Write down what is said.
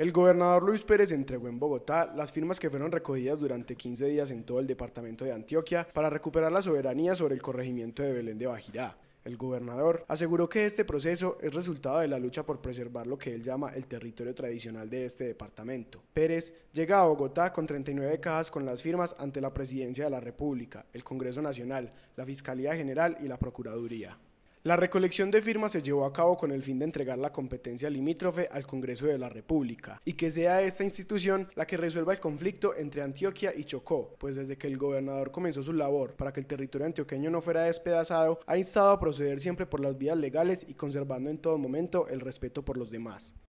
El gobernador Luis Pérez entregó en Bogotá las firmas que fueron recogidas durante 15 días en todo el departamento de Antioquia para recuperar la soberanía sobre el corregimiento de Belén de Bajirá. El gobernador aseguró que este proceso es resultado de la lucha por preservar lo que él llama el territorio tradicional de este departamento. Pérez llega a Bogotá con 39 cajas con las firmas ante la Presidencia de la República, el Congreso Nacional, la Fiscalía General y la Procuraduría. La recolección de firmas se llevó a cabo con el fin de entregar la competencia limítrofe al Congreso de la República y que sea esta institución la que resuelva el conflicto entre Antioquia y Chocó, pues desde que el gobernador comenzó su labor para que el territorio antioqueño no fuera despedazado, ha instado a proceder siempre por las vías legales y conservando en todo momento el respeto por los demás.